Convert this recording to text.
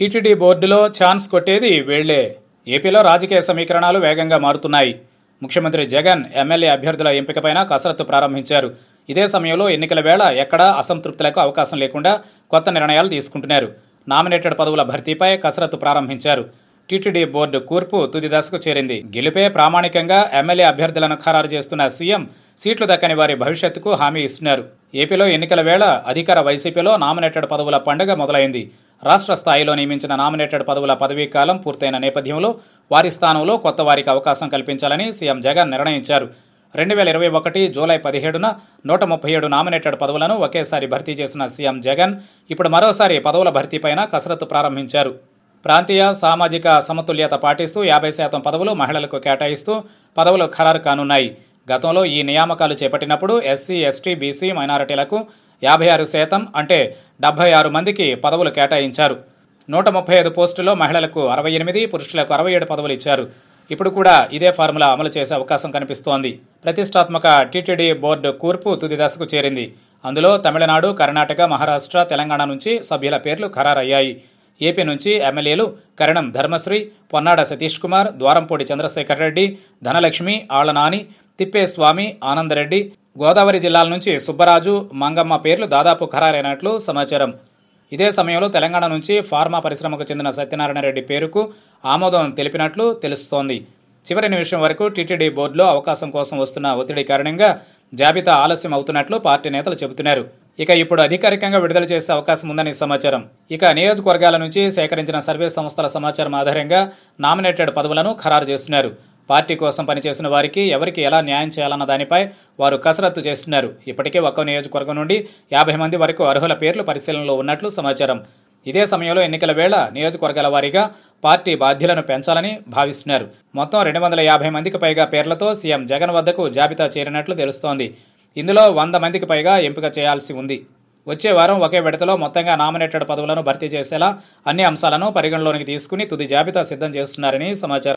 TTD బోర్డులో chance కొట్టేది వేళ్లే ఏపీలో రాజకీయ సమీకరణాలు వేగంగా మారుతున్నాయి ముఖ్యమంత్రి జగన్ ఎమ్మెల్యే అభ్యర్థుల ఎంపికపైన కసరత్తు ప్రారంభించారు ఇదే సమయంలో ఎన్నికల వేళ ఎక్కడా అసంతృప్తులకు అవకాశం లేకుండా కొత్త నిర్ణయాలు తీసుకుంటున్నారు నామినేటెడ్ పదవుల భర్తీపై కసరత్తు ప్రారంభించారు టీటీడీ బోర్డు కూర్పు తుది దశకు చేరింది గెలుపే ప్రామాణికంగా ఎమ్మెల్యే అభ్యర్థులను ఖరారు చేస్తున్న సీఎం సీట్లు దక్కని వారి భవిష్యత్తుకు హామీ ఇస్తున్నారు ఏపీలో ఎన్నికల వేళ అధికార వైసీపీలో నామినేటెడ్ పదవుల పండుగ మొదలైంది రాష్ట్ర స్థాయిలో నియమించిన నామినేటెడ్ పదవుల పదవీ కాలం పూర్తయిన నేపథ్యంలో వారి స్థానంలో కొత్త వారికి అవకాశం కల్పించాలని సీఎం జగన్ నిర్ణయించారు రెండు వేల ఇరవై ఒకటి జూలై పదిహేడున నూట ముప్పై ఏడు నామినేటెడ్ పదవులను ఒకేసారి భర్తీ చేసిన సీఎం జగన్ ఇప్పుడు మరోసారి పదవుల భర్తీపైన కసరత్తు ప్రారంభించారు ప్రాంతీయ సామాజిక సమతుల్యత పాటిస్తూ యాభై శాతం పదవులు మహిళలకు కేటాయిస్తూ పదవులు ఖరారు కానున్నాయి గతంలో ఈ నియామకాలు చేపట్టినప్పుడు ఎస్సీ ఎస్టీ బీసీ మైనారిటీలకు యాభై ఆరు శాతం అంటే డెబ్బై ఆరు మందికి పదవులు కేటాయించారు నూట ముప్పై ఐదు పోస్టుల్లో మహిళలకు అరవై ఎనిమిది పురుషులకు అరవై ఏడు పదవులు ఇచ్చారు ఇప్పుడు కూడా ఇదే ఫార్ములా అమలు చేసే అవకాశం కనిపిస్తోంది ప్రతిష్టాత్మక టీటీడీ బోర్డు కూర్పు తుది దశకు చేరింది అందులో తమిళనాడు కర్ణాటక మహారాష్ట్ర తెలంగాణ నుంచి సభ్యుల పేర్లు ఖరారయ్యాయి ఏపీ నుంచి ఎమ్మెల్యేలు కరణం ధర్మశ్రీ పొన్నాడ సతీష్ కుమార్ ద్వారంపూడి చంద్రశేఖర్ రెడ్డి ధనలక్ష్మి ఆళ్లనాని తిప్పేస్వామి ఆనందరెడ్డి గోదావరి జిల్లాల నుంచి సుబ్బరాజు మంగమ్మ పేర్లు దాదాపు ఖరారైనట్లు సమాచారం ఇదే సమయంలో తెలంగాణ నుంచి ఫార్మా పరిశ్రమకు చెందిన సత్యనారాయణ రెడ్డి పేరుకు ఆమోదం తెలిపినట్లు తెలుస్తోంది చివరి నిమిషం వరకు టీటీడీ బోర్డులో అవకాశం కోసం వస్తున్న ఒత్తిడి కారణంగా జాబితా ఆలస్యం అవుతున్నట్లు పార్టీ నేతలు చెబుతున్నారు ఇక ఇప్పుడు అధికారికంగా విడుదల చేసే అవకాశం ఉందని సమాచారం ఇక నియోజకవర్గాల నుంచి సేకరించిన సర్వే సంస్థల సమాచారం ఆధారంగా నామినేటెడ్ పదవులను ఖరారు చేస్తున్నారు పార్టీ కోసం పనిచేసిన వారికి ఎవరికి ఎలా న్యాయం చేయాలన్న దానిపై వారు కసరత్తు చేస్తున్నారు ఇప్పటికే ఒక్క నియోజకవర్గం నుండి యాభై మంది వరకు అర్హుల పేర్లు పరిశీలనలో ఉన్నట్లు సమాచారం ఇదే సమయంలో ఎన్నికల వేళ నియోజకవర్గాల వారీగా పార్టీ బాధ్యులను పెంచాలని భావిస్తున్నారు మొత్తం రెండు వందల యాభై మందికి పైగా పేర్లతో సీఎం జగన్ వద్దకు జాబితా చేరినట్లు తెలుస్తోంది ఇందులో వంద మందికి పైగా ఎంపిక చేయాల్సి ఉంది వచ్చే వారం ఒకే విడతలో మొత్తంగా నామినేటెడ్ పదవులను భర్తీ చేసేలా అన్ని అంశాలను పరిగణలోనికి తీసుకుని తుది జాబితా సిద్ధం చేస్తున్నారని సమాచారం